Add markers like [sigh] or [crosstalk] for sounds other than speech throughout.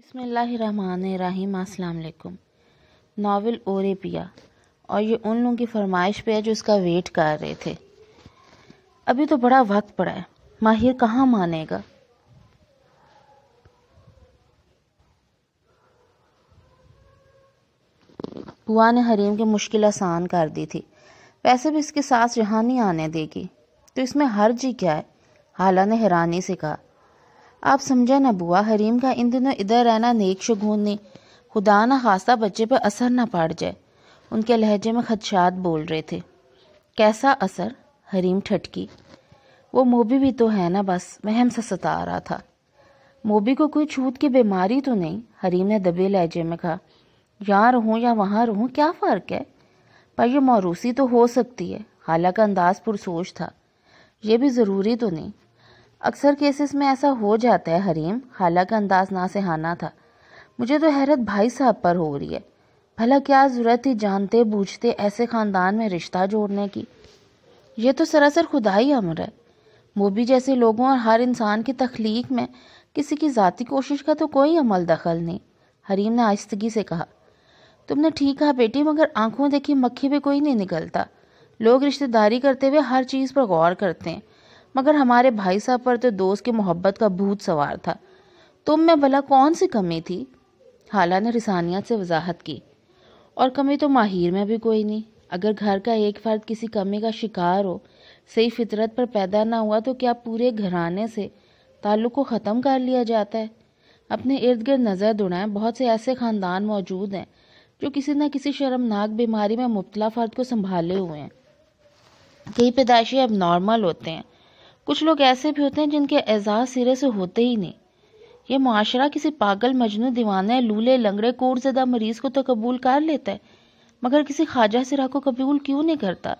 बसमीम अल्लाम नावल ओरे पिया और ये उन लोगों की फरमाइश पे है जो इसका वेट कर रहे थे अभी तो बड़ा वक्त पड़ा है माहिर कहाँ मानेगा बुआ ने हरीम की मुश्किल आसान कर दी थी वैसे भी इसके सास यहाँ नहीं आने देगी तो इसमें हर जी क्या है हाला ने हैरानी से कहा आप समझा ना बुआ हरीम का इन दिनों इधर रहना नेक शगुन ने खुदा ना खासा बच्चे पर असर ना पड़ जाए उनके लहजे में खदशात बोल रहे थे कैसा असर हरीम ठटकी वो मोबी भी तो है ना बस महम से सता रहा था मोबी को कोई छूत की बीमारी तो नहीं हरीम ने दबे लहजे में कहा यहाँ रहूँ या वहाँ रहूँ क्या फ़र्क है पर यह मौरूसी तो हो सकती है हालांकि अंदाज पुरसोच था यह भी ज़रूरी तो नहीं अक्सर केसेस में ऐसा हो जाता है हरीम खाला का अंदाज ना से हाना था मुझे तो हैरत भाई साहब पर हो रही है भला क्या ज़रूरत थी जानते बूझते ऐसे ख़ानदान में रिश्ता जोड़ने की यह तो सरासर खुदाई अमर है वो भी जैसे लोगों और हर इंसान की तख्लीक में किसी की ज़ाती कोशिश का तो कोई अमल दखल नहीं हरीम ने आहिस्तगी से कहा तुमने ठीक कहा बेटी मगर आंखों देखी मक्खी भी कोई नहीं निकलता लोग रिश्तेदारी करते हुए हर चीज़ पर गौर करते हैं मगर हमारे भाई साहब पर तो दोस्त की मोहब्बत का भूत सवार था तुम में भला कौन सी कमी थी हाला ने रिसानियत से वजाहत की और कमी तो माहिर में भी कोई नहीं अगर घर का एक फर्द किसी कमी का शिकार हो सही फितरत पर पैदा ना हुआ तो क्या पूरे घराने से ताल्लुक़ को ख़त्म कर लिया जाता है अपने इर्द गिर्द नज़र दुड़ाएं बहुत से ऐसे ख़ानदान मौजूद हैं जो किसी न किसी शर्मनाक बीमारी में मुबतला फ़र्द को संभाले हुए हैं कई पैदाशी अब नॉर्मल होते हैं कुछ लोग ऐसे भी होते हैं जिनके एजाज सिरे से होते ही नहीं ये माशरा किसी पागल मजनू दीवाने लूले लंगड़े कोरजदा मरीज को तो कबूल कर लेता है मगर किसी ख्वाजा सिरा को कबूल क्यों नहीं करता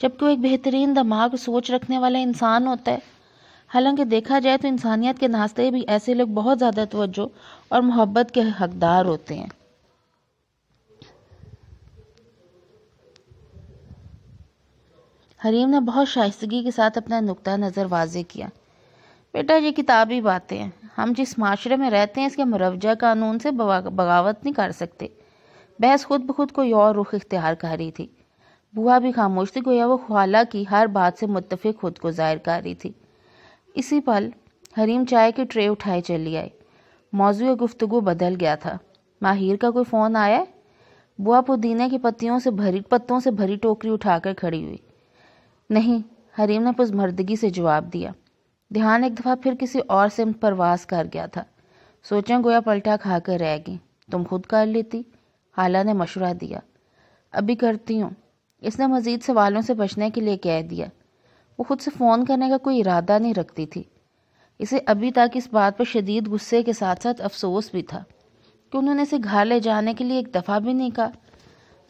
जबकि वो एक बेहतरीन दिमाग सोच रखने वाला इंसान होता है हालांकि देखा जाए तो इंसानियत के नास्ते भी ऐसे लोग बहुत ज़्यादा तवज्जो और मोहब्बत के हकदार होते हैं हरीम ने बहुत शाइगी के साथ अपना नुकता नज़र वाजे किया बेटा ये किताबी बातें हैं हम जिस माशरे में रहते हैं इसके मुरवजा कानून से बगावत नहीं कर सकते बहस खुद ब खुद कोई और रुख इख्तियार कर रही थी बुआ भी खामोश थी गोया वो ख्वाला की हर बात से मुतफिक खुद को जाहिर कर रही थी इसी पल हरीम चाय की ट्रे उठाए चली आई मौजू गुफ्तगु बदल गया था माहिर का कोई फ़ोन आया बुआ पुदीने की पत्तियों से भरी पत्तों से भरी टोकरी उठाकर खड़ी हुई नहीं हरीम ने पुजमर्दगी से जवाब दिया ध्यान एक दफ़ा फिर किसी और से परवास कर गया था सोचें गोया पलटा खा कर रह गई तुम खुद कर लेती हाला ने मशवरा दिया अभी करती हूँ इसने मज़ीद सवालों से बचने के लिए कह दिया वो खुद से फ़ोन करने का कोई इरादा नहीं रखती थी इसे अभी तक इस बात पर शदीद गुस्से के साथ साथ अफसोस भी था कि उन्होंने इसे घर ले जाने के लिए एक दफ़ा भी नहीं कहा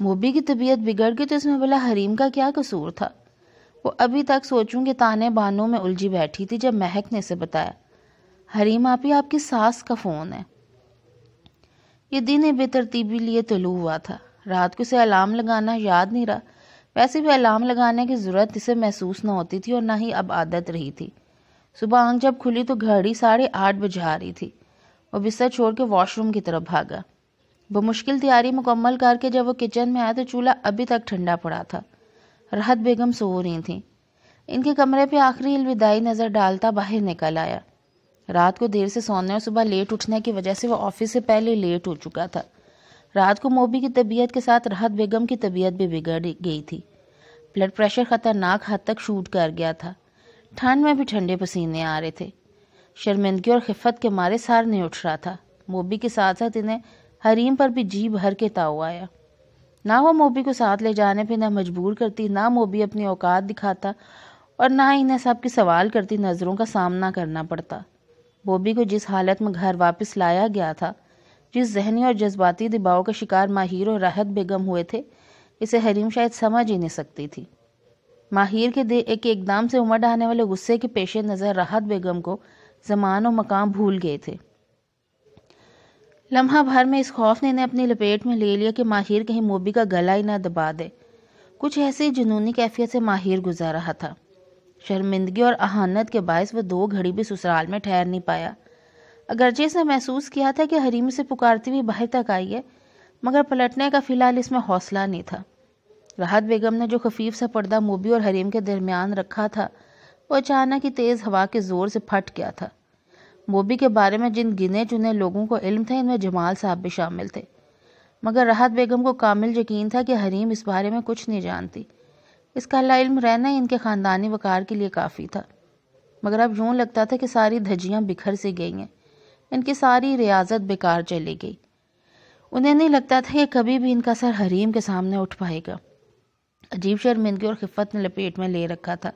मोबी की तबीयत बिगड़ गई तो इसमें भला हरीम का क्या कसूर था वो अभी तक सोचूं के ताने बानों में उलझी बैठी थी जब महक ने इसे बताया हरी मापी आपकी सास का फ़ोन है ये दिन बेतरतीबी लिए तलू हुआ था रात को इसे अलार्म लगाना याद नहीं रहा वैसे भी अलार्म लगाने की ज़रूरत इसे महसूस ना होती थी और ना ही अब आदत रही थी सुबह आंख जब खुली तो घड़ी साढ़े आठ बजे आ रही थी वो बिस्तर छोड़ के वॉशरूम की तरफ भागा वो मुश्किल तैयारी मुकम्मल करके जब वो किचन में आया तो चूल्हा अभी तक ठंडा पड़ा था राहत बेगम सो रही थीं इनके कमरे पे आखिरी अलविदाई नज़र डालता बाहर निकल आया रात को देर से सोने और सुबह लेट उठने की वजह से वह ऑफिस से पहले लेट हो चुका था रात को मोबी की तबीयत के साथ राहत बेगम की तबीयत भी बिगड़ गई थी ब्लड प्रेशर खतरनाक हद तक शूट कर गया था ठंड में भी ठंडे पसीने आ रहे थे शर्मिंदगी और खिफत के मारे सार नहीं उठ रहा था मोबी के साथ साथ इन्हें हरीम पर भी जी भर के ताव आया ना वो मोबी को साथ ले जाने पे ना मजबूर करती ना मोबी अपनी औकात दिखाता और ना ही इन्हें सबके सवाल करती नज़रों का सामना करना पड़ता बॉबी को जिस हालत में घर वापस लाया गया था जिस जहनी और जज्बाती दबाव का शिकार माहिर और राहत बेगम हुए थे इसे हरीम शायद समझ ही नहीं सकती थी माहिर के दे एक एकदम से उमड़ आने वाले गुस्से के पेशे नज़र राहत बेगम को जमान और मकाम भूल गए थे लम्हा भर में इस खौफ ने इन्हें अपनी लपेट में ले लिया कि माहिर कहीं मोबी का गला ही ना दबा दे कुछ ऐसी जुनूनी कैफियत से माहिर गुजार रहा था शर्मिंदगी और अहानत के बायस वह दो घड़ी भी ससुराल में ठहर नहीं पाया अगरचे इसने महसूस किया था कि हरीम से पुकारती हुई बाहर तक आई है मगर पलटने का फिलहाल इसमें हौसला नहीं था राहत बेगम ने जो खफीफ सा पर्दा मोबी और हरीम के दरमियान रखा था वो अचानक ही तेज़ हवा के ज़ोर से फट गया था मोबी के बारे में जिन गिने चुने लोगों को इल्म था इनमें जमाल साहब भी शामिल थे मगर राहत बेगम को कामिल यकीन था कि हरीम इस बारे में कुछ नहीं जानती इसका ला इल्म रहना ही इनके ख़ानदानी वकार के लिए काफ़ी था मगर अब यूँ लगता था कि सारी धजियां बिखर सी गई हैं इनकी सारी रियाजत बेकार चली गई उन्हें नहीं लगता था कि कभी भी इनका सर हरीम के सामने उठ पाएगा अजीब शर्मिंदगी और खिफत ने लपेट में ले रखा था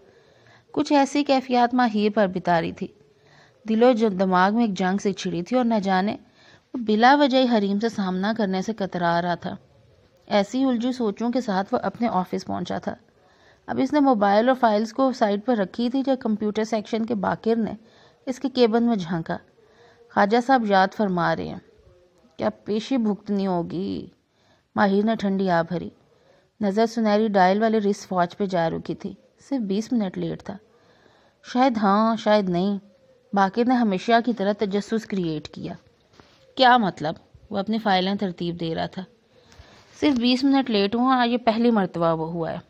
कुछ ऐसी कैफियत माहिर पर बिता रही थी दिलो जो दिमाग में एक जंग से छिड़ी थी और न जाने वो बिला वजह हरीम से सामना करने से कतरा रहा था ऐसी उलझी सोचों के साथ वह अपने ऑफिस पहुंचा था अब इसने मोबाइल और फाइल्स को साइड पर रखी थी जब कंप्यूटर सेक्शन के बाकिर ने इसके केबन में झांका ख्वाजा साहब याद फरमा रहे हैं क्या पेशी भुगतनी होगी माहिर ने ठंडी आ भरी नज़र सुनहरी डायल वाले रिस वॉच पे जा रुकी थी सिर्फ बीस मिनट लेट था शायद हाँ शायद नहीं बाकी ने हमेशा की तरह तजस क्रिएट किया क्या मतलब वो अपनी फाइलें तरतीब दे रहा था सिर्फ बीस मिनट लेट हुआ और ये पहली मरतबा वो हुआ है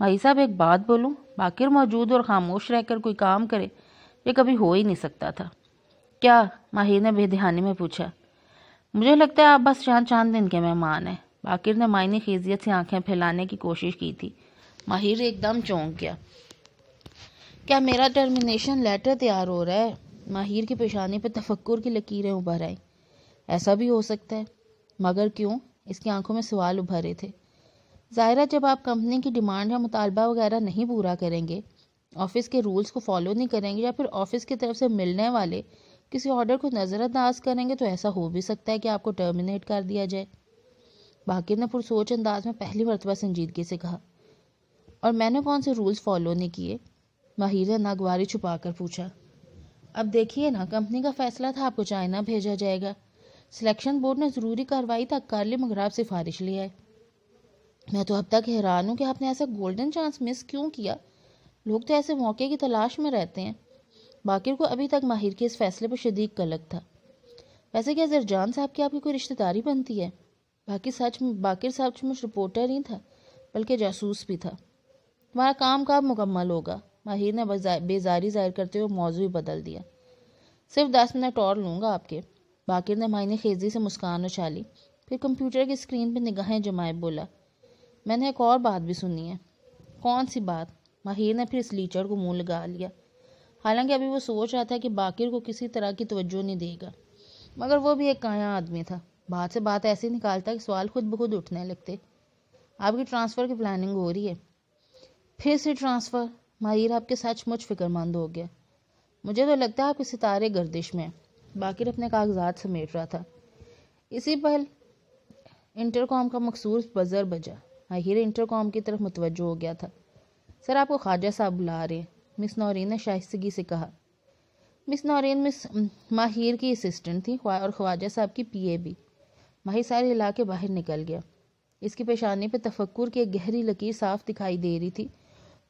भाई साहब एक बात बोलूँ बाकिर मौजूद और ख़ामोश रहकर कोई काम करे ये कभी हो ही नहीं सकता था क्या माहिर ने बेदहानी में पूछा मुझे लगता है आप बस चांद चांद दिन के मेहमान हैं बाकिर ने मायने खीजियत से आंखें फैलाने की कोशिश की थी माहिर एकदम चौंक गया क्या मेरा टर्मिनेशन लेटर तैयार हो रहा है माहिर की पेशानी पर तफक्कुर की लकीरें उभर आई ऐसा भी हो सकता है मगर क्यों इसकी आंखों में सवाल उभरे थे जाहिर जब आप कंपनी की डिमांड या मुतालबा वगैरह नहीं पूरा करेंगे ऑफिस के रूल्स को फॉलो नहीं करेंगे या फिर ऑफिस की तरफ से मिलने वाले किसी ऑर्डर को नज़रअंदाज करेंगे तो ऐसा हो भी सकता है कि आपको टर्मिनेट कर दिया जाए बाकी ने पुरसोच अंदाज में पहली मरतबा संजीदगी से कहा और मैंने कौन से रूल्स फॉलो नहीं किए माहिर ने नागवारी छुपाकर पूछा अब देखिए ना कंपनी का फैसला था आपको चाइना भेजा जाएगा सिलेक्शन बोर्ड ने ज़रूरी कार्रवाई तक कर ली मगर आप सिफारिश लिया है मैं तो अब तक हैरान हूँ कि आपने ऐसा गोल्डन चांस मिस क्यों किया लोग तो ऐसे मौके की तलाश में रहते हैं बाकी को अभी तक माहिर के इस फैसले पर शदीक कलक था वैसे क्या जरजान साहब की आपकी कोई रिश्तेदारी बनती है बाकी सच में बाकी साहब सच में रिपोर्टर ही था बल्कि जासूस भी था तुम्हारा काम कब मुकम्मल होगा माहिर ने बेजारी जाहिर करते हुए मौजू ही बदल दिया सिर्फ दस मिनट और लूँगा आपके बाकिर ने मायने खेजी से मुस्कान उछाली फिर कंप्यूटर की स्क्रीन पर निगाहें जमाए बोला मैंने एक और बात भी सुनी है कौन सी बात माहिर ने फिर इस लीचर को मुंह लगा लिया हालांकि अभी वो सोच रहा था कि बाकिर को किसी तरह की तवज्जो नहीं देगा मगर वो भी एक काया आदमी था बात से बात ऐसे निकालता कि सवाल खुद ब खुद उठने लगते आपकी ट्रांसफ़र की प्लानिंग हो रही है फिर से ट्रांसफ़र माहिर आपके सचमुच फिक्रमंद हो गया मुझे तो लगता है आप किसी तारे गर्दिश में बाकी अपने कागजात समेट रहा था इसी पहल इंटरकॉम का मखसूस बजर बजा माहिर इंटरकॉम की तरफ मुतवजो हो गया था सर आपको ख्वाजा साहब बुला रहे हैं मिस नौरीन ने शाइगी से कहा मिस नौरीन मिस माहिर की असिस्टेंट थी और ख्वाजा साहब की पी ए भी माहिर सारे इलाके बाहर निकल गया इसकी पेशानी पर पे तफक्र की एक गहरी लकीर साफ दिखाई दे रही थी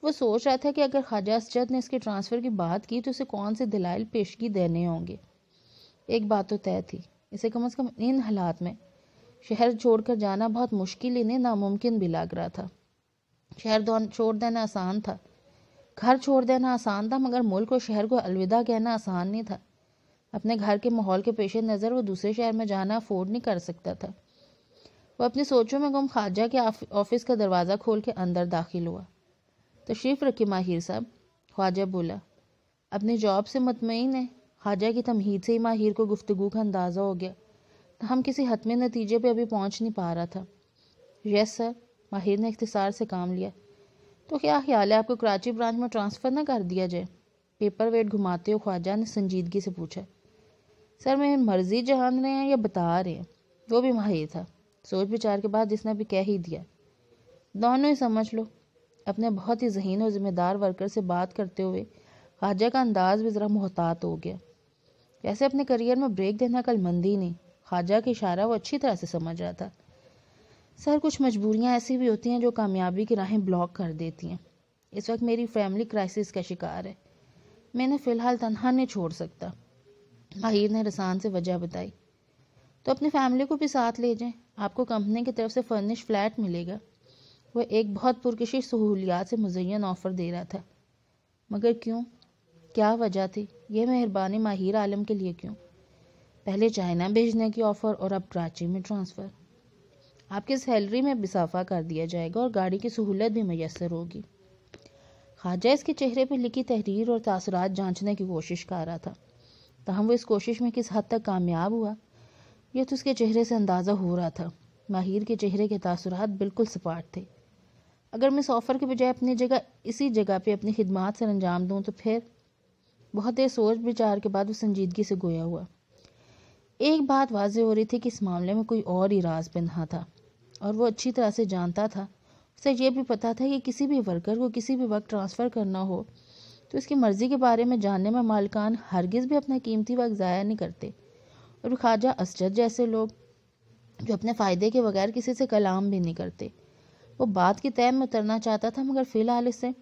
वो सोच रहा था कि अगर ख्वाजा असजद ने इसके ट्रांसफ़र की बात की तो उसे कौन से दलाइल पेशगी देने होंगे एक बात तो तय थी इसे कम अज़ कम इन हालात में शहर छोड़कर जाना बहुत मुश्किल इन्हें नामुमकिन भी लग रहा था शहर छोड़ देना आसान था घर छोड़ देना आसान था मगर मुल्क और शहर को अलविदा कहना आसान नहीं था अपने घर के माहौल के पेश नज़र वो दूसरे शहर में जाना अफोर्ड नहीं कर सकता था वो अपनी सोचों में गुम खाजा के ऑफिस का दरवाज़ा खोल के अंदर दाखिल हुआ तशरीफ़ तो रखे माहिर साहब ख्वाजा बोला अपने जॉब से मतमिन है ख्वाजा की तमहीद से ही माहिर को गुफ्तु का अंदाज़ा हो गया तो हम किसी हतम नतीजे पर अभी पहुँच नहीं पा रहा था यस सर माहिर ने इख्तसार से काम लिया तो क्या ख्याल है आपको कराची ब्रांच में ट्रांसफ़र ना कर दिया जाए पेपर वेट घुमाते हुए ख्वाजा ने संजीदगी से पूछा सर मैं मर्जी जान रहे हैं या बता रहे हैं वो भी माहिर था सोच विचार के बाद जिसने भी कह ही दिया दोनों ही समझ लो अपने बहुत ही जहीन और ज़िम्मेदार वर्कर से बात करते हुए खाजा का अंदाज भी ज़रा मोहतात हो गया कैसे अपने करियर में ब्रेक देना कल मंदी नहीं खाजा के इशारा वो अच्छी तरह से समझ रहा था सर कुछ मजबूरियाँ ऐसी भी होती हैं जो कामयाबी की राहें ब्लॉक कर देती हैं इस वक्त मेरी फैमिली क्राइसिस का शिकार है मैंने फ़िलहाल तनहा नहीं छोड़ सकता माहिर ने रसान से वजह बताई तो अपनी फैमिली को भी साथ ले जाएं आपको कंपनी की तरफ से फर्निश फ्लैट मिलेगा वह एक बहुत पुरकशी सहूलियात से मुजैन ऑफ़र दे रहा था मगर क्यों क्या वजह थी यह मेहरबानी माहिर आलम के लिए क्यों पहले चाइना भेजने की ऑफ़र और अब कराची में ट्रांसफ़र आपकी सैलरी में इजाफा कर दिया जाएगा और गाड़ी की सहूलत भी मैसर होगी ख्वाजा इसके चेहरे पर लिखी तहरीर और तासरात जांचने की कोशिश कर रहा था तहम वो इस कोशिश में किस हद तक कामयाब हुआ यह तो उसके चेहरे से अंदाज़ा हो रहा था माहिर के चेहरे के तासरात बिल्कुल सपाट थे अगर मैं इस ऑफ़र के बजाय अपनी जगह इसी जगह पे अपनी खिदमत से अंजाम दूँ तो फिर बहुत देर सोच विचार के बाद वो संजीदगी से गोया हुआ एक बात वाज हो रही थी कि इस मामले में कोई और ही राज पिन्हा था और वो अच्छी तरह से जानता था उसे यह भी पता था कि किसी भी वर्कर को किसी भी वक्त ट्रांसफ़र करना हो तो इसकी मर्ज़ी के बारे में जानने में मालकान हरगिज़ भी अपना कीमती वक्त ज़ाया नहीं करते और ख्वाजा असजद जैसे लोग जो अपने फ़ायदे के बगैर किसी से कलाम भी नहीं करते वो बात की तय में उतरना चाहता था मगर फिलहाल इसे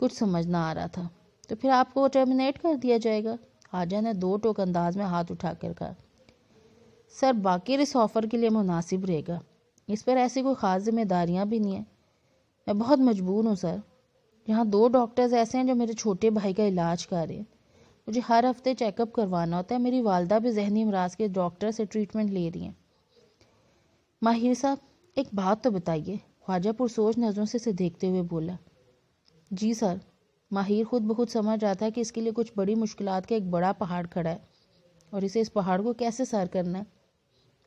कुछ समझ ना आ रहा था तो फिर आपको वो टर्मिनेट कर दिया जाएगा हाजा ने दो टोक अंदाज में हाथ उठाकर कहा सर बाकी इस ऑफ़र के लिए मुनासिब रहेगा इस पर ऐसी कोई ख़ास जिम्मेदारियाँ भी नहीं है मैं बहुत मजबूर हूँ सर यहाँ दो डॉक्टर्स ऐसे हैं जो मेरे छोटे भाई का इलाज कर रहे हैं मुझे हर हफ्ते चेकअप करवाना होता है मेरी वालदा भी जहनी अमराज के डॉक्टर से ट्रीटमेंट ले रही हैं माहिर साहब एक बात तो बताइए ख्वाजा पुरसोज नज़रों से इसे देखते हुए बोला जी सर माहिर खुद ब खुद समझ रहा था कि इसके लिए कुछ बड़ी मुश्किल का एक बड़ा पहाड़ खड़ा है और इसे इस पहाड़ को कैसे सर करना है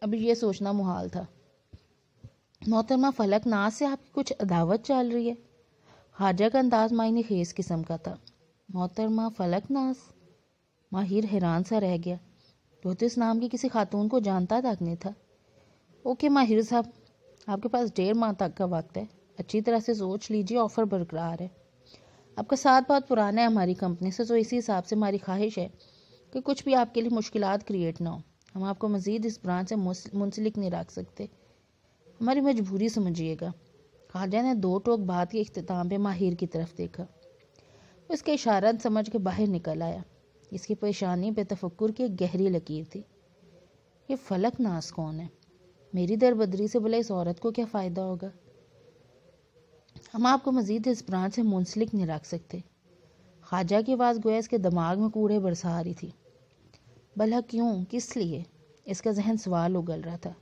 अभी यह सोचना मुहाल था मोहतरमा फलक नाज से आपकी कुछ अदावत चल रही है हाजा का अंदाज मायने खेस किस्म का था मोहतरमा फलक नास माहिर हैरान सा रह गया तो इस नाम की किसी खातून को जानता तक नहीं था ओके माहिर साहब आपके पास डेढ़ माह तक का वक्त है अच्छी तरह से सोच लीजिए ऑफ़र बरकरार है आपका साथ बहुत पुराना है हमारी कंपनी से तो इसी हिसाब से हमारी ख्वाहिश है कि कुछ भी आपके लिए मुश्किल क्रिएट ना हो हम आपको मज़ीद इस ब्रांच से मुंसलिक नहीं रख सकते हमारी मजबूरी समझिएगा खाजा ने दो टोक बात के अख्ताम पे माहिर की तरफ देखा उसके इशारा समझ के बाहर निकल आया इसकी परेशानी बेतफक्र की एक गहरी लकीर थी ये फलक नास कौन है मेरी दरबदरी से बोला इस औरत को क्या फ़ायदा होगा हम आपको मज़ीद इस ब्रांच से मुंसलिक नहीं रख सकते ख्वाजा की आवाज़ गोया इसके दिमाग में कूड़े बरसा रही थी भला क्यों किस लिए इसका जहन सवाल उगल रहा था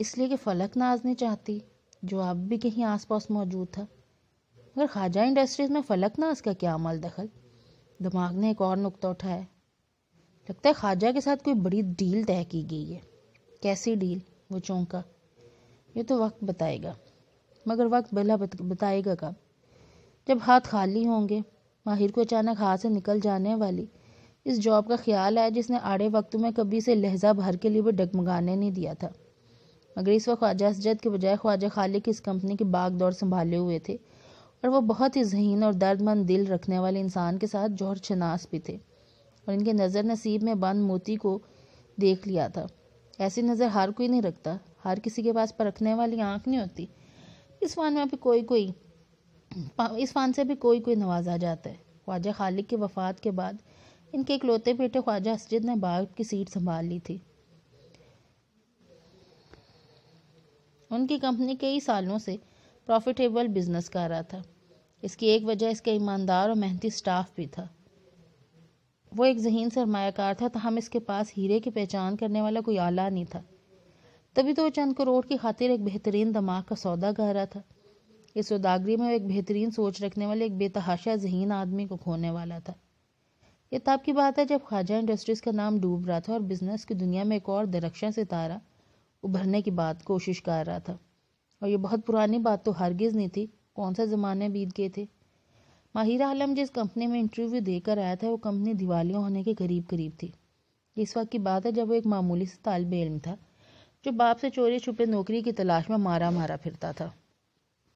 इसलिए कि फलक नाज नहीं चाहती जो अब भी कहीं आसपास मौजूद था मगर ख्वाजा इंडस्ट्रीज़ में फलक नाज का क्या अमल दखल दिमाग ने एक और नुकता उठाया लगता है ख्वाजा के साथ कोई बड़ी डील तय की गई है कैसी डील वो चौंका ये तो वक्त बताएगा मगर वक्त भला बताएगा कब जब हाथ खाली होंगे माहिर को अचानक हाथ से निकल जाने वाली इस जॉब का ख्याल आया जिसने आड़े वक्त में कभी से लहजा भर के लिए भी डगमगाने नहीं दिया था मगर इस वक्त ख्वाजा सजद के बजाय ख्वाजा खालिक इस कंपनी की बाग दौड़ संभाले हुए थे और वो बहुत ही जहीन और दर्दमंद दिल रखने वाले इंसान के साथ जौहर शनास भी थे और इनके नज़र नसीब में बंद मोती को देख लिया था ऐसी नज़र हर कोई नहीं रखता हर किसी के पास परखने वाली आँख नहीं होती इस फान में भी कोई कोई इस फान से भी कोई कोई नवाजा जाता है ख्वाजा खालिक की वफात के बाद इनके इकलौते बेटे ख्वाजा असजिद ने बाग की सीट संभाल ली थी उनकी कंपनी कई सालों से प्रॉफिटेबल बिजनेस कर रहा था इसकी एक वजह इसका ईमानदार और मेहनती स्टाफ भी था वो एक जहीन सरमाकार था तहम तो इसके पास हीरे की पहचान करने वाला कोई आला नहीं था तभी तो वो चंद करोड़ की खातिर एक बेहतरीन दमाग का सौदा कह रहा था इस सौदागरी में वो एक बेहतरीन सोच रखने वाले एक बेतहाशा जहीन आदमी को खोने वाला था ये तब तो की बात है जब ख्वाजा इंडस्ट्रीज़ का नाम डूब रहा था और बिजनेस की दुनिया में एक और से सितारा उभरने की बात कोशिश कर रहा था और ये बहुत पुरानी बात तो हरगिज़ नहीं थी कौन सा ज़माने बीत गए थे माहिरा आलम जिस कंपनी में इंटरव्यू देकर आया था वो कंपनी दिवालिया होने के करीब करीब थी इस वक्त की बात है जब वो एक मामूली से तालब इलम था जो बाप से चोरी छुपे नौकरी की तलाश में मारा मारा फिरता था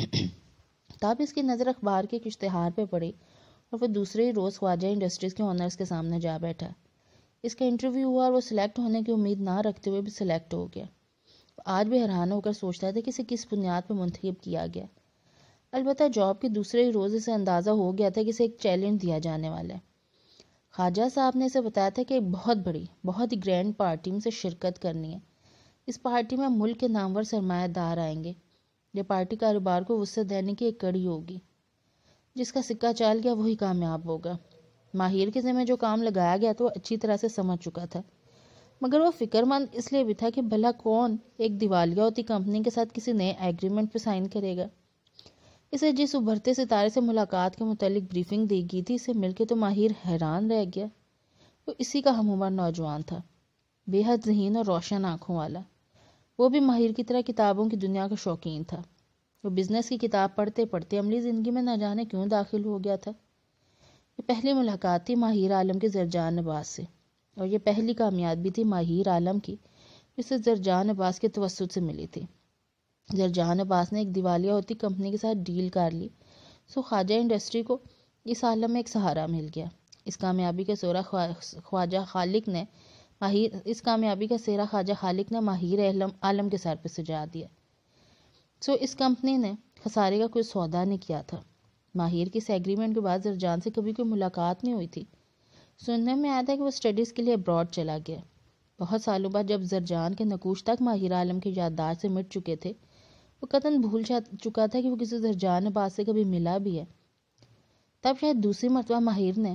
[clears throat] तब इसकी नज़र अखबार के एक इश्तहार पर पड़ी और वह दूसरे ही रोज़ ख्वाजा इंडस्ट्रीज़ के ऑनर्स के सामने जा बैठा इसका इंटरव्यू हुआ और वो सिलेक्ट होने की उम्मीद ना रखते हुए भी सिलेक्ट हो गया आज भी हैरान होकर सोचता था कि इसे किस बुनियाद पर मुंतब किया गया अलबत् जॉब के दूसरे ही रोज़ इसे अंदाज़ा हो गया था कि इसे एक चैलेंज दिया जाने वाला है ख्वाजा साहब ने इसे बताया था कि एक बहुत बड़ी बहुत ही ग्रैंड पार्टी में से शिरकत करनी है इस पार्टी में मुल्क के नामवर सरमायादार आएंगे यह पार्टी कारोबार को वसत देने की एक कड़ी होगी जिसका सिक्का चाल गया वही कामयाब होगा माहिर के जिम्मे जो काम लगाया गया था वो अच्छी तरह से समझ चुका था मगर वो फिक्रमंद इसलिए भी था कि भला कौन एक दिवालिया होती कंपनी के साथ किसी नए एग्रीमेंट पर साइन करेगा इसे जिस उभरते सितारे से मुलाकात के मुतलिक ब्रीफिंग दी गई थी इसे मिलकर तो माहिर हैरान रह गया वो इसी का हम उम्र नौजवान था बेहद जहीन और रोशन आँखों वाला वो भी माहिर की तरह किताबों की दुनिया का शौकीन था वो बिज़नेस की किताब पढ़ते पढ़ते अमली ज़िंदगी में न जाने क्यों दाखिल हो गया था ये पहली मुलाकात थी माहिर आलम के जरजान नबाज से और ये पहली कामयाबी थी माहिर आलम की जिसे जरजान नबाज के तवसत से मिली थी जहाँ अब्बास ने एक दिवालिया होती कंपनी के साथ डील कर ली सो ख्वाजा इंडस्ट्री को इस आलम में एक सहारा मिल गया इस कामयाबी का सोरा ख्वाजा खालिक ने माहिर इस कामयाबी का सेहरा ख्वाजा खालिक ने माहिर आलम आलम के सर पर सजा दिया सो इस कंपनी ने खसारे का कोई सौदा नहीं किया था माहिर के इस एग्रीमेंट के बाद जरजान से कभी कोई मुलाकात नहीं हुई थी सुनने में आया था कि वह स्टडीज़ के लिए अब्रॉड चला गया बहुत सालों बाद जब जरजान के नकूश तक माहिर आलम की याददाश्त से मिट चुके थे वो कतन भूल जा चुका था कि वो किसी दरजान अब्बास से कभी मिला भी है तब शायद दूसरी मरतबा माहिर ने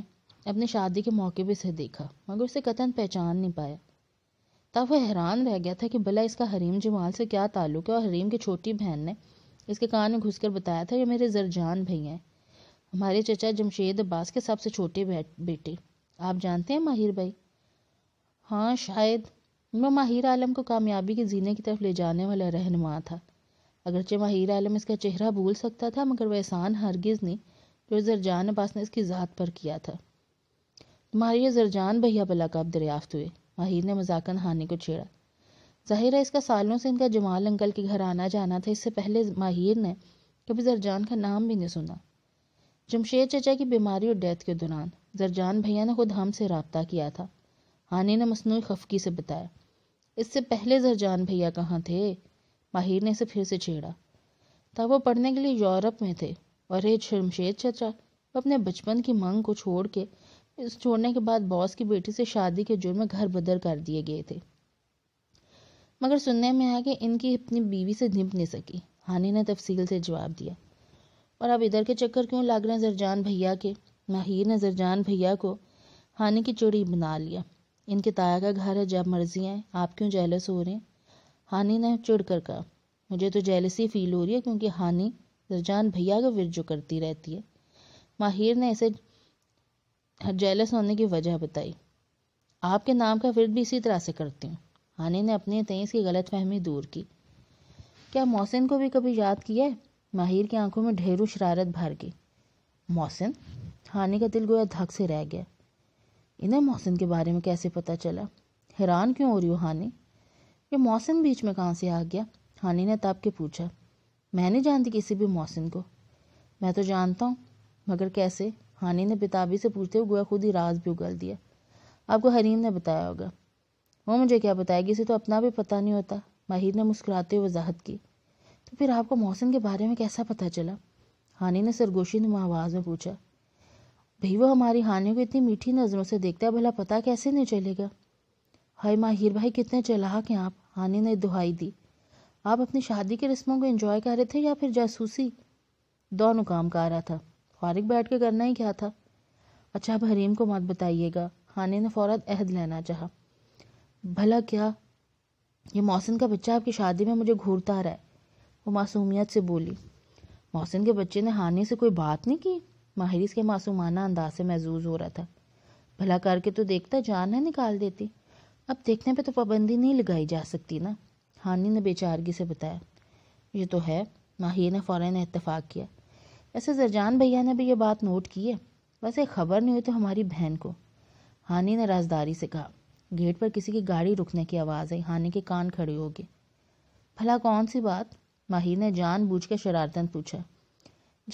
अपनी शादी के मौके पर उसे देखा मगर उसे कतन पहचान नहीं पाया तब वह हैरान रह गया था कि भला इसका हरीम जमाल से क्या ताल्लुक है और हरीम की छोटी बहन ने इसके कान में घुसकर बताया था ये मेरे जरजान भैया हैं हमारे चचा जमशेद अब्बास के सबसे छोटे बेटे आप जानते हैं माहिर भाई हाँ शायद मैं माहिर आलम को कामयाबी के जीने की तरफ ले जाने वाला रहनुमा था अगरचे माहिर आलम इसका चेहरा भूल सकता था मगर वह एहसान हरगिज़ नहीं जो जरजान अब्बास ने इसकी ज़ात पर किया था तुम्हारे ये जरजान भैया भला कब दरियाफ्त हुए माहिर ने मजाकन हानि को छेड़ा जाहिर है इसका सालों से इनका जमाल अंकल के घर आना जाना था इससे पहले माहिर ने कभी जरजान का नाम भी नहीं सुना जमशेद चचा की बीमारी और डेथ के दौरान जरजान भैया ने खुद हम से रबता किया था हानि ने मसनू खफकी से बताया इससे पहले जरजान भैया कहाँ थे माहिर ने इसे फिर से छेड़ा तब वो पढ़ने के लिए यूरोप में थे और ये शमशेद चचा वो अपने बचपन की मांग को छोड़ के इस छोड़ने के बाद बॉस की बेटी से शादी के जुर्म में घर बदर कर दिए गए थे मगर सुनने में आया कि इनकी अपनी बीवी से निप नहीं सकी हानि ने तफसील से जवाब दिया और अब इधर के चक्कर क्यों लग रहे हैं जरजान भैया के माहिर ने जरजान भैया को हानि की चिड़ी बना लिया इनके ताया का घर है जब मर्जी है आप क्यों जेलस हो रहे हैं हानि ने चुड़ कर कहा मुझे तो जेलसी फील हो रही है क्योंकि हानि रजान भैया का विरजो करती रहती है माहिर ने ऐसे जेलस होने की वजह बताई आपके नाम का विरद भी इसी तरह से करती हूँ हानि ने अपने तेईस की गलत फहमी दूर की क्या मोहसिन को भी कभी याद किया है माहिर की आंखों में ढेरू शरारत भर गई मोहसिन हानि का दिल गोया धक से रह गया इन्हें मोहसिन के बारे में कैसे पता चला हैरान क्यों हो रही हो हानि ये मौसम बीच में कहाँ से आ गया हानि ने ताप के पूछा मैं नहीं जानती किसी भी मौसम को मैं तो जानता हूँ मगर कैसे हानि ने बेताबी से पूछते हुए गोया खुद ही राज भी उगल दिया आपको हरीम ने बताया होगा वो मुझे क्या बताएगी इसे तो अपना भी पता नहीं होता माहिर ने मुस्कुराते हुए वजाहत की तो फिर आपको मौसम के बारे में कैसा पता चला हानि ने सरगोशी नुमा आवाज़ में पूछा भई वो हमारी हानि को इतनी मीठी नज़रों से देखता है भला पता कैसे नहीं चलेगा हाय माहिर भाई कितने चलाहा हैं आप हानि ने दुहाई दी आप अपनी शादी की रस्मों को एंजॉय कर रहे थे या फिर जासूसी दोनों काम का रहा था फारिग बैठ के करना ही क्या था अच्छा अब हरीम को मत बताइएगा हानि ने फौरन अहद लेना चाहा भला क्या ये मौसम का बच्चा आपकी शादी में मुझे घूरता रहा है वो मासूमियत से बोली मौसम के बच्चे ने हानि से कोई बात नहीं की माहिर इसके मासूमाना अंदाज से महजूज हो रहा था भला करके तो देखता जान है निकाल देती अब देखने पे तो पाबंदी नहीं लगाई जा सकती ना हानि ने बेचारगी से बताया ये तो है माहिर ने फ़ौरन इतफ़ाक़ किया वैसे जरजान भैया ने भी ये बात नोट की है वैसे खबर नहीं हुई तो हमारी बहन को हानि ने राजदारी से कहा गेट पर किसी की गाड़ी रुकने की आवाज़ आई हानि के कान खड़े हो गए भला कौन सी बात माहिर ने जान बूझ के शरारतन पूछा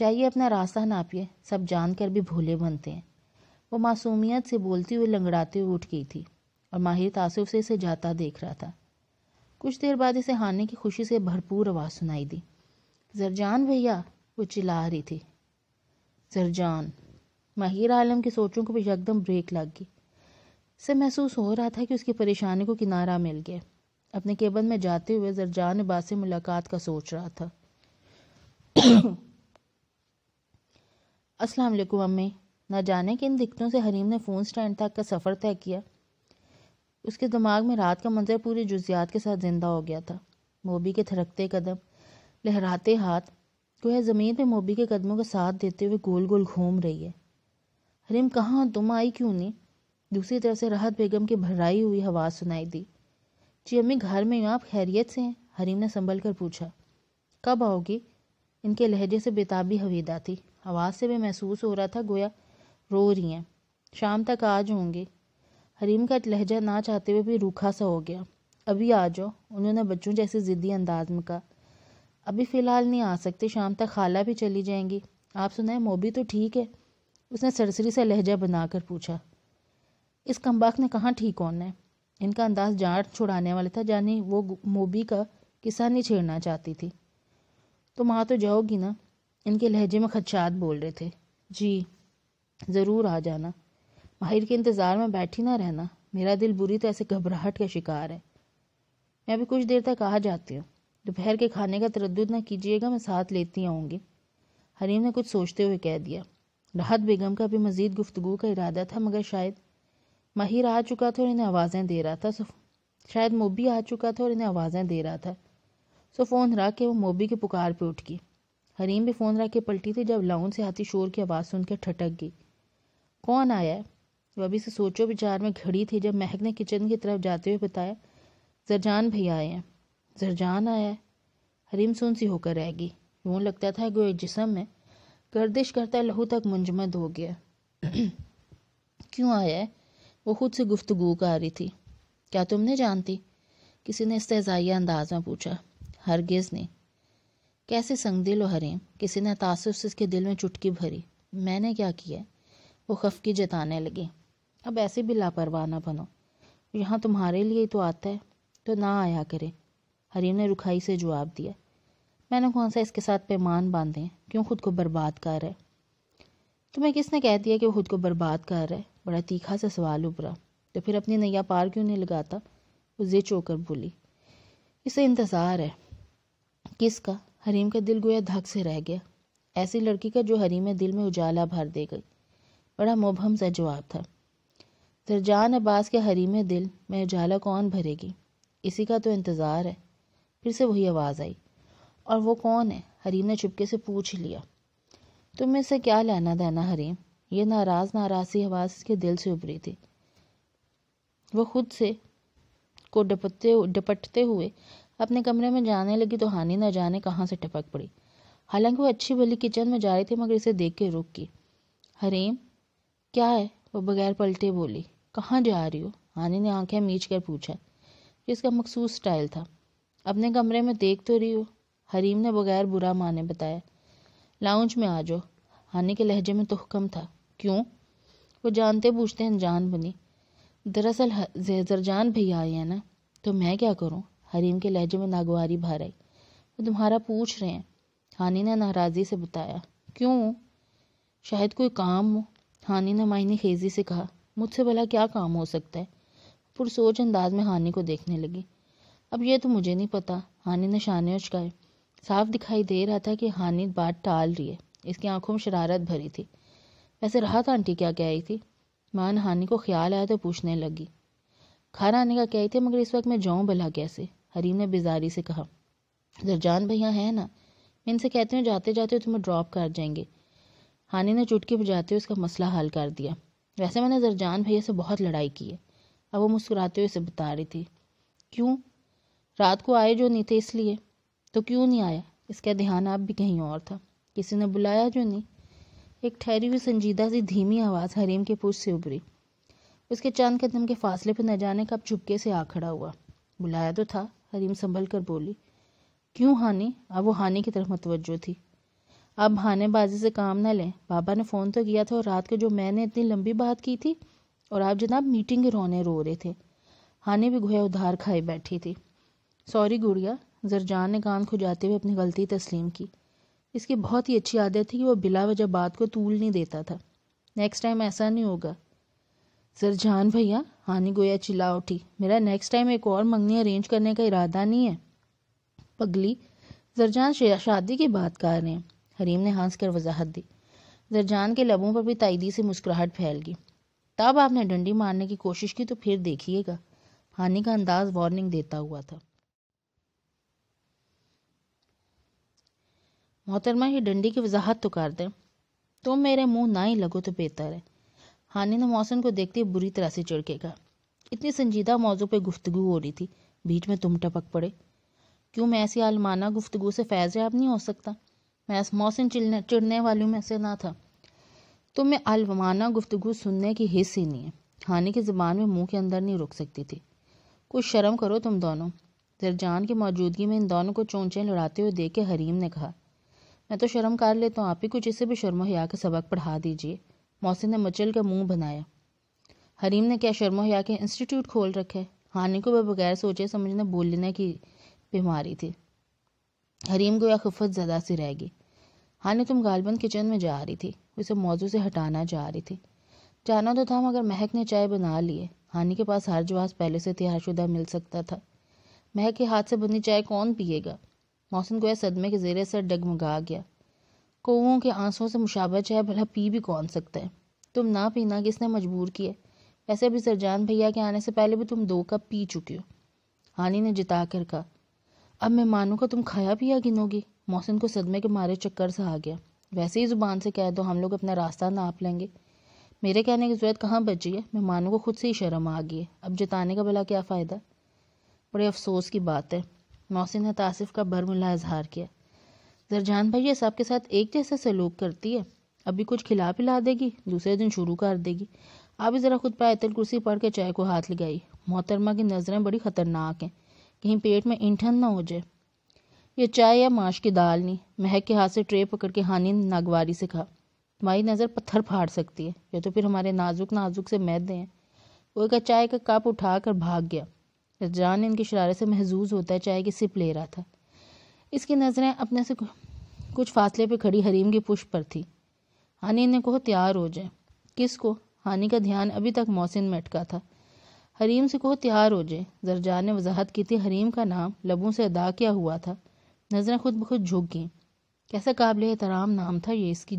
जाइए अपना रास्ता नापिए सब जानकर भी भोले बनते हैं वो मासूमियत से बोलती हुई लंगड़ाते हुए उठ गई थी और माहिर तासुफ से इसे जाता देख रहा था कुछ देर बाद इसे हारने की खुशी से भरपूर आवाज़ सुनाई दी जरजान भैया वो चिल्ला रही थी जरजान माहिर आलम की सोचों को भी एकदम ब्रेक लग गई से महसूस हो रहा था कि उसकी परेशानी को किनारा मिल गया अपने केबन में जाते हुए जरजान बाद से मुलाकात का सोच रहा था [clears throat] अस्सलाम वालेकुम अम्मी ना जाने कि इन दिक्कतों से हरीम ने फ़ोन स्टैंड तक का सफ़र तय किया उसके दिमाग में रात का मंजर पूरे जुजियात के साथ जिंदा हो गया था मोबी के थरकते कदम लहराते हाथ गोया ज़मीन पे मोबी के कदमों का साथ देते हुए गोल गोल घूम रही है हरीम कहाँ तुम आई क्यों नहीं दूसरी तरफ से राहत बेगम की भराई हुई हवा सुनाई दी जी अम्मी घर में यूँ आप खैरियत से हैं हरीम ने संभल कर पूछा कब आओगी इनके लहजे से बेताबी हवीदा थी आवाज़ से भी महसूस हो रहा था गोया रो रही हैं शाम तक आ होंगी हरीम का लहजा ना चाहते हुए भी रूखा सा हो गया अभी आ जाओ उन्होंने बच्चों जैसे ज़िद्दी अंदाज में कहा अभी फ़िलहाल नहीं आ सकते शाम तक खाला भी चली जाएंगी आप सुनाए मोबी तो ठीक है उसने सरसरी सा लहजा बनाकर पूछा इस कम्बाक ने कहा ठीक होना है इनका अंदाज जाट छुड़ाने वाला था जानी वो मोबी का किस्सा नहीं छेड़ना चाहती थी तो वहाँ तो जाओगी ना इनके लहजे में खदशात बोल रहे थे जी ज़रूर आ जाना माहिर के इंतज़ार में बैठी ना रहना मेरा दिल बुरी तो ऐसे घबराहट का शिकार है मैं अभी कुछ देर तक आ जाती हूँ दोपहर के खाने का तरद ना कीजिएगा मैं साथ लेती आऊँगी हरीम ने कुछ सोचते हुए कह दिया राहत बेगम का भी मज़ीद गुफ्तु का इरादा था मगर शायद माहिर आ चुका था और इन्हें आवाज़ें दे रहा था सो शायद मोबी आ चुका था और इन्हें आवाज़ें दे रहा था सो फ़ोन रख के वो मोबी की पुकार पे उठ गई हरीम भी फ़ोन रख के पलटी थी जब लाउन से आती शोर की आवाज़ सुनकर ठटक गई कौन आया है बबी तो से सोचो विचार में खड़ी थी जब महक ने किचन की तरफ जाते हुए बताया जरजान भैया आए हैं जरजान आया है हरीम सुन सी होकर रहेगी यूँ लगता था एक जिसम में गर्दिश करता लहू तक मुंजमद हो गया [clears throat] क्यों आया है वो खुद से गुफ्तगु कर रही थी क्या तुम नहीं जानती किसी ने इस्तेजाइया अंदाज में पूछा हरगिज़ ने कैसे संगदिल हो हरीम किसी ने तासुब से इसके दिल में चुटकी भरी मैंने क्या किया वो खफकी जताने लगी अब ऐसे भी लापरवाह ना बनो यहाँ तुम्हारे लिए ही तो आता है तो ना आया करे हरीम ने रुखाई से जवाब दिया मैंने कौन सा इसके साथ पैमान बांधे क्यों खुद को बर्बाद कर रहा है तुम्हें किसने कह दिया कि वो खुद को बर्बाद कर रहा है बड़ा तीखा सा सवाल उभरा तो फिर अपनी नैया पार क्यों नहीं लगाता वो जे चोकर बोली इसे इंतज़ार है किसका हरीम का दिल गोया धक से रह गया ऐसी लड़की का जो हरीम दिल में उजाला भर दे गई बड़ा मुबहम सा जवाब था सरजान अब्बास के में दिल में उजाला कौन भरेगी इसी का तो इंतज़ार है फिर से वही आवाज़ आई और वो कौन है हरीम ने चुपके से पूछ लिया तुम से क्या लेना देना हरीम ये नाराज़ नाराज़ी आवाज़ इसके दिल से उभरी थी वो खुद से को डपटते डपटते हुए अपने कमरे में जाने लगी तो हानि न जाने कहाँ से टपक पड़ी हालांकि वो अच्छी भली किचन में जा रही थी मगर इसे देख के रुक गई हरीम क्या है वो बगैर पलटे बोली कहाँ जा रही हो हानि ने आंखें मीच कर पूछा इसका मखसूस स्टाइल था अपने कमरे में देख तो रही हो हरीम ने बगैर बुरा माने बताया लाउंज में आ जाओ हानि के लहजे में तो कम था क्यों वो जानते बूझते अनजान बनी दरअसल जरजान भैया आई है ना तो मैं क्या करूं हरीम के लहजे में नागवारी भर आई वो तुम्हारा पूछ रहे हैं हानि ने नाराज़गी से बताया क्यों शायद कोई काम हो हानि ने मायने खेजी से कहा मुझसे भला क्या काम हो सकता है पुरसोच अंदाज में हानि को देखने लगी अब यह तो मुझे नहीं पता हानि ने शाने उचकाए साफ दिखाई दे रहा था कि हानि बात टाल रही है इसकी आंखों में शरारत भरी थी वैसे राहत तो आंटी क्या कह रही थी मान हानि को ख्याल आया तो पूछने लगी खा आने का कह थी मगर इस वक्त मैं जाऊँ भला कैसे हरीम ने बेजारी से कहा दरजान भैया है ना मैं इनसे कहती हूँ जाते जाते तुम्हें ड्रॉप कर जाएंगे हानि ने चुटकी बजाते हुए उसका मसला हल कर दिया वैसे मैंने जरजान भैया से बहुत लड़ाई की है अब वो मुस्कुराते हुए इसे बता रही थी क्यों रात को आए जो नहीं थे इसलिए तो क्यों नहीं आया इसका ध्यान आप भी कहीं और था किसी ने बुलाया जो नहीं एक ठहरी हुई संजीदा सी धीमी आवाज़ हरीम के पूछ से उभरी उसके चंद कदम के फासले पर न जाने अब झुपके से आ खड़ा हुआ बुलाया तो था हरीम संभल कर बोली क्यों हानि अब वो हानि की तरफ मतवजो थी आप बहानेबाजी से काम ना लें बाबा ने फ़ोन तो किया था और रात को जो मैंने इतनी लंबी बात की थी और आप जनाब मीटिंग के रोने रो रहे थे हानि भी गोया उधार खाई बैठी थी सॉरी गुड़िया जरजान ने कान खुजाते हुए अपनी गलती तस्लीम की इसकी बहुत ही अच्छी आदत थी कि वह बिला वजह बात को तूल नहीं देता था नेक्स्ट टाइम ऐसा नहीं होगा जरजान भैया हानि गोया चिल्ला उठी मेरा नेक्स्ट टाइम एक और मंगनी अरेंज करने का इरादा नहीं है पगली जरजान शादी की बात कर रहे हैं हरीम ने हंस कर वजाहत दी दरजान के लबों पर भी तयदी से मुस्कुराहट फैल गई तब आपने डंडी मारने की कोशिश की तो फिर देखिएगा हानि का अंदाज वार्निंग देता हुआ था मोहतरमा ये डंडी की वजाहत तो कर दे तुम मेरे मुंह ना ही लगो तो बेहतर है हानि ने मौसम को देखते हुए बुरी तरह से चिड़केगा इतनी संजीदा मौजू पर गुफ्तगु हो रही थी बीच में तुम टपक पड़े क्यों मैं ऐसी आलमाना गुफ्तगु से फैज याब नहीं हो सकता मैं इस मौसम चिड़ने चिड़ने वालों में से ना था तुम्हें मैं अलवाना गुफ्तगु सुनने की हिस्स ही नहीं है हानि की जबान में मुंह के अंदर नहीं रुक सकती थी कुछ शर्म करो तुम दोनों जरजान की मौजूदगी में इन दोनों को चोंचें लड़ाते हुए देख के हरीम ने कहा मैं तो शर्म कर लेता हूँ आप ही कुछ इसे भी शर्म हया के सबक पढ़ा दीजिए मौसम ने मचल का मुंह बनाया हरीम ने क्या शर्म हया के इंस्टीट्यूट खोल रखे हानि को वह बगैर सोचे समझने बोलने की बीमारी थी हरीम गोया खफत ज़दा सी रह गई हानि तुम गालबन किचन में जा रही थी उसे मौजू से हटाना चाह रही थी जाना तो था मगर महक ने चाय बना लिए हानि के पास हर जवाज पहले से तैयारशुदा मिल सकता था महक के हाथ से बनी चाय कौन पिएगा मौसम गोया सदमे के जेरे सर डगमगा गया कौओं के आंसुओं से मुशाबा चाय भला पी भी कौन सकता है तुम ना पीना किसने मजबूर किया वैसे भी सरजान भैया के आने से पहले भी तुम दो कप पी चुके हो हानि ने जिता कर कहा अब मेहमानों का तुम खाया पिया गिनोगी मोहसिन को सदमे के मारे चक्कर से आ गया वैसे ही ज़ुबान से कह दो हम लोग अपना रास्ता नाप लेंगे मेरे कहने की ज़रूरत कहाँ बची है मेहमानों को खुद से ही शर्म आ गई है अब जताने का भला क्या फ़ायदा बड़े अफसोस की बात है मोहसिन ने तासिफ का बरमुला इजहार किया जरजान भाई ये सबके के साथ एक जैसा सलूक करती है अभी कुछ खिला पिला देगी दूसरे दिन शुरू कर देगी आप ज़रा खुद पर आयतल कुर्सी पढ़ के चाय को हाथ लगाई मोहतरमा की नज़रें बड़ी ख़तरनाक हैं कहीं पेट में ईंठन ना हो जाए यह चाय या माश की दाल नहीं महक के हाथ से ट्रे पकड़ के हानि ने नागवारी से कहा तुम्हारी नज़र पत्थर फाड़ सकती है या तो फिर हमारे नाजुक नाजुक से मैदे हैं वो का चाय का कप उठा कर भाग गया रजान इनकी शरारे से महजूज होता है चाय की सिप ले रहा था इसकी नज़रें अपने से कुछ फासले पर खड़ी हरीम की पुष्प पर थी हानि ने कहो तैयार हो जाए किस को हानि का ध्यान अभी तक मौसिन में अटका था हरीम से कहो तैयार हो जाए जरजान ने वजाहत की थी हरीम का नाम लबों से अदा किया हुआ था नजरें खुद ब खुद झुक गईं कैसा काबिल एहतराम नाम था ये इसकी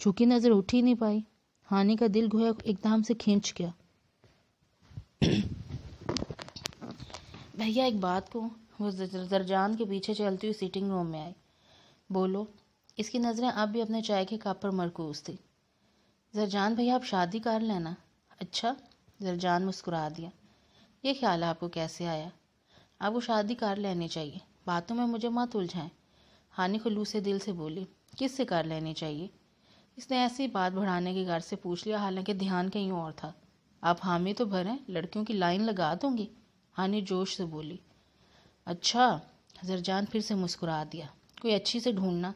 झुकी नज़र उठ ही नहीं पाई हानि का दिल गोया एकदम से खींच गया भैया एक बात को वो जरजान के पीछे चलती हुई सीटिंग रूम में आई बोलो इसकी नज़रें अब भी अपने चाय के काप पर मरकूज थी जरजान भैया आप शादी कर लेना अच्छा दिलजान मुस्कुरा दिया ये ख्याल आपको कैसे आया आपको शादी कर लेनी चाहिए बातों में मुझे मत उलझाएं हानि खुलू से दिल से बोली किस से कर लेनी चाहिए इसने ऐसी बात बढ़ाने के घर से पूछ लिया हालांकि ध्यान कहीं और था आप हामी तो भरें लड़कियों की लाइन लगा दूंगी हानि जोश से बोली अच्छा जरजान फिर से मुस्कुरा दिया कोई अच्छी से ढूंढना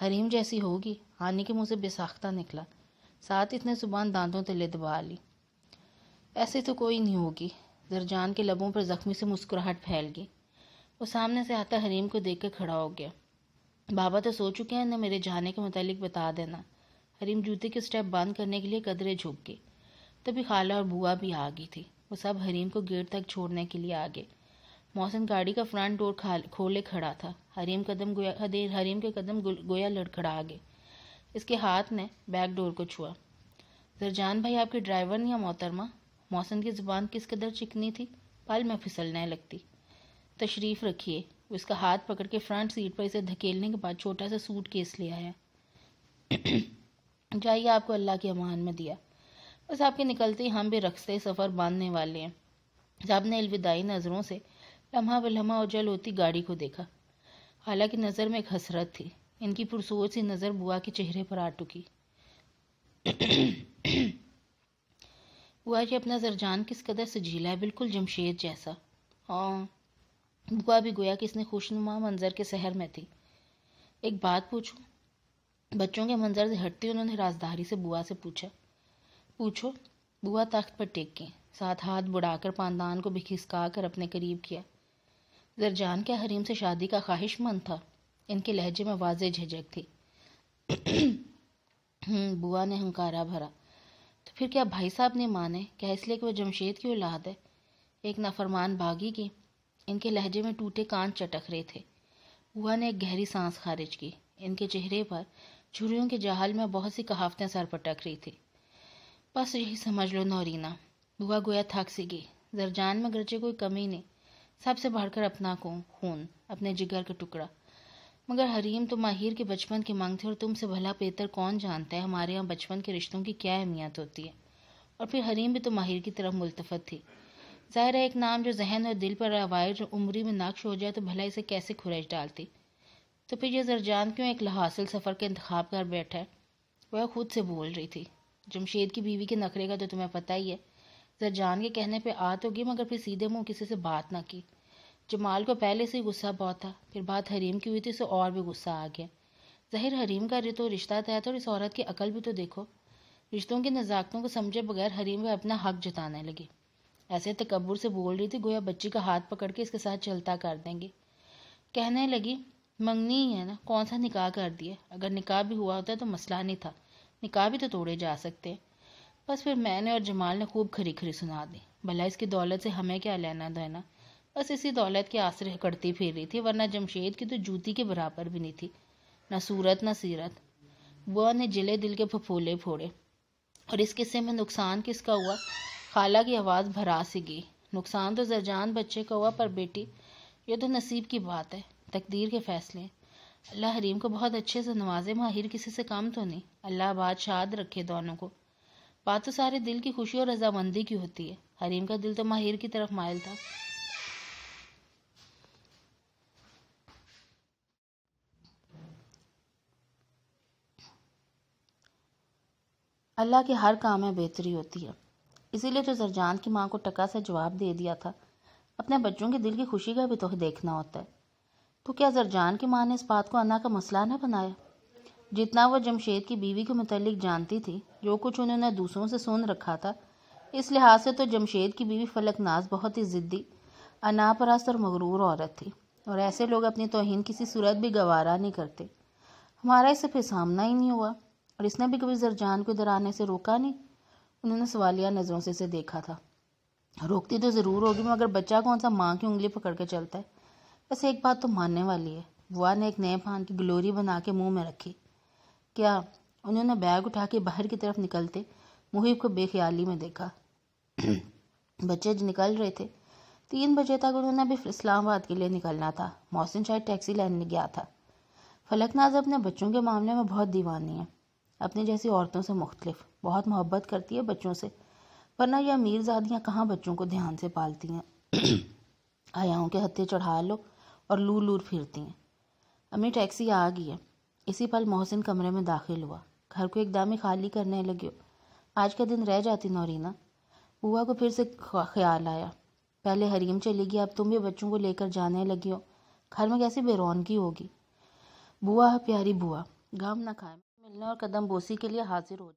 हरीम जैसी होगी हानि के मुंह से बेसाख्ता निकला साथ इसने सुबह दांतों तले दबा ली ऐसे तो कोई नहीं होगी दरजान के लबों पर जख्मी से मुस्कुराहट फैल गई वो सामने से आता हरीम को देख कर खड़ा हो गया बाबा तो सो चुके हैं ना मेरे जाने के मतलब बता देना हरीम जूते के स्टेप बंद करने के लिए कदरे झुक गए तभी खाला और बुआ भी आ गई थी वो सब हरीम को गेट तक छोड़ने के लिए आ गए मौसम गाड़ी का फ्रंट डोर खोले खड़ा था हरीम कदम गोया हरीम के कदम गोया लड़खड़ा आ गए इसके हाथ ने बैक डोर को छुआ जरजान भाई आपके ड्राइवर नहीं है मोहतरमा मौसम की ज़ुबान किस कदर चिकनी थी पल में फिसलने लगती तशरीफ़ रखिए उसका हाथ पकड़ के फ्रंट सीट पर इसे धकेलने के बाद छोटा सा सूट केस ले आया [clears throat] जाइए आपको अल्लाह के अमान में दिया बस आपके निकलते ही हम भी रखते सफ़र बांधने वाले हैं साहब ने अलविदाई नज़रों से लम्हा बलम्हा उजल होती गाड़ी को देखा हालांकि नज़र में एक हसरत थी इनकी पुरसोच सी नज़र बुआ के चेहरे पर आ टुकी [clears throat] बुआ जी अपना जरजान किस कदर सजीला है बिल्कुल जमशेद जैसा हाँ बुआ भी गोया कि इसने खुशनुमा मंजर के शहर में थी एक बात पूछूं बच्चों के मंजर से हटते उन्होंने राजदारी से बुआ से पूछा पूछो बुआ तख्त पर टेक के साथ हाथ बुढ़ाकर पानदान को भी खिसका कर अपने करीब किया जरजान के हरीम से शादी का ख्वाहिशमंद था इनके लहजे में वाज झिझक थी [clears throat] हम्म, बुआ ने हंकारा भरा तो फिर क्या भाई साहब ने माने क्या इसलिए कि वह जमशेद की औलाद है एक नाफरमान भागी की इनके लहजे में टूटे कान चटक रहे थे बुआ ने एक गहरी सांस खारिज की इनके चेहरे पर झुरियों के जहाल में बहुत सी कहावतें सर पर टक रही थी बस यही समझ लो नौरीना बुआ गोया थक सी गई जरजान में गरजे कोई कमी नहीं सबसे बढ़कर अपना खून अपने जिगर का टुकड़ा मगर हरीम तो माहिर के बचपन की मांग थी और तुमसे भला बेहतर कौन जानता है हमारे यहाँ बचपन के रिश्तों की क्या अहमियत होती है और फिर हरीम भी तो माहिर की तरफ मुलतफत थी ज़ाहिर है एक नाम जो जहन और दिल पर जो उम्री में नक्श हो जाए तो भला इसे कैसे खुरज डालती तो फिर यह जरजान क्यों एक लहासिल सफ़र के इंतखा कर बैठा है वह खुद से बोल रही थी जमशेद की बीवी के नखरे का तो तुम्हें पता ही है जरजान के कहने पर आ तो गई मगर फिर सीधे मुँह किसी से बात ना की जमाल को पहले से ही गुस्सा बहुत था फिर बात हरीम की हुई थी उसे और भी गुस्सा आ गया जहिर हरीम का तो रिश्ता तय था और इस औरत की अकल भी तो देखो रिश्तों की नज़ाकतों को समझे बगैर हरीम वह अपना हक जताने लगी ऐसे तकबर से बोल रही थी गोया बच्ची का हाथ पकड़ के इसके साथ चलता कर देंगे कहने लगी मंगनी ही है ना कौन सा निकाह कर दिया अगर निकाह भी हुआ होता तो मसला नहीं था निकाह भी तो तोड़े जा सकते हैं बस फिर मैंने और जमाल ने खूब खरी खरी सुना दी भला इसकी दौलत से हमें क्या लेना देना बस इसी दौलत के आश्रय करती फिर रही थी वरना जमशेद की तो जूती के बराबर भी नहीं थी ना सूरत न सीरत बुआ ने जिले दिल के फफूले फोड़े और इस किस्से में नुकसान किसका हुआ खाला की आवाज़ भरा सी गई नुकसान तो जरजान बच्चे का हुआ पर बेटी ये तो नसीब की बात है तकदीर के फैसले अल्लाह हरीम को बहुत अच्छे से नवाजे माहिर किसी से कम तो नहीं अल्लाह बाद शाद रखे दोनों को बात तो सारे दिल की खुशी और रजामंदी की होती है हरीम का दिल तो माहिर की तरफ मायल था अल्लाह के हर काम में बेहतरी होती है इसीलिए तो सरजान की माँ को टका से जवाब दे दिया था अपने बच्चों के दिल की खुशी का भी तो देखना होता है तो क्या सरजान की माँ ने इस बात को अन्ना का मसला न बनाया जितना वह जमशेद की बीवी के मतलब जानती थी जो कुछ उन्होंने दूसरों से सुन रखा था इस लिहाज से तो जमशेद की बीवी फलकनाज बहुत ही ज़िद्दी परस्त और मगरूर औरत थी और ऐसे लोग अपनी तोहन किसी सूरत भी गवारा नहीं करते हमारा इससे फिर सामना ही नहीं हुआ और इसने भी कभी जरजान को इधर आने से रोका नहीं उन्होंने सवालिया नज़रों से इसे देखा था रोकती तो ज़रूर होगी मगर बच्चा कौन सा माँ की उंगली पकड़ के चलता है बस एक बात तो मानने वाली है बुआ ने एक नए पान की ग्लोरी बना के मुंह में रखी क्या उन्होंने बैग उठा के बाहर की तरफ निकलते मुहिब को बेख्याली में देखा [clears throat] बच्चे निकल रहे थे तीन बजे तक उन्होंने अभी इस्लामाबाद के लिए निकलना था मौसम शायद टैक्सी लेने गया था फलकनाज अपने बच्चों के मामले में बहुत दीवानी है अपने जैसी औरतों से मुख्तलिफ बहुत मोहब्बत करती है बच्चों से वरना यह अमीरजादियाँ कहाँ बच्चों को ध्यान से पालती हैं [clears throat] आयाओं के हत्थे चढ़ा लो और लूर लूर फिरती हैं अम्मी टैक्सी आ गई है इसी पल मोहसिन कमरे में दाखिल हुआ घर को एकदम ही खाली करने लगे आज का दिन रह जाती नौरीना बुआ को फिर से ख्याल आया पहले हरीम चली गई अब तुम भी बच्चों को लेकर जाने लगी हो घर में कैसी बेरौनगी होगी बुआ प्यारी बुआ गम ना खाए मिलने और कदमबोसी के लिए हाजिर हो